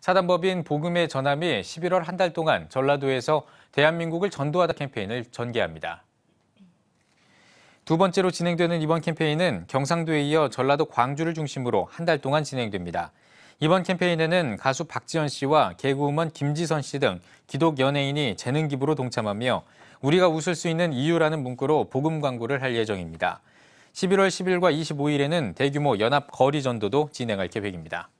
사단법인 복음의 전함이 11월 한 달 동안 전라도에서 대한민국을 전도하다 캠페인을 전개합니다. 두 번째로 진행되는 이번 캠페인은 경상도에 이어 전라도 광주를 중심으로 한 달 동안 진행됩니다. 이번 캠페인에는 가수 박지현 씨와 개그우먼 김지선 씨 등 기독 연예인이 재능 기부로 동참하며 우리가 웃을 수 있는 이유라는 문구로 복음 광고를 할 예정입니다. 11월 10일과 25일에는 대규모 연합 거리 전도도 진행할 계획입니다.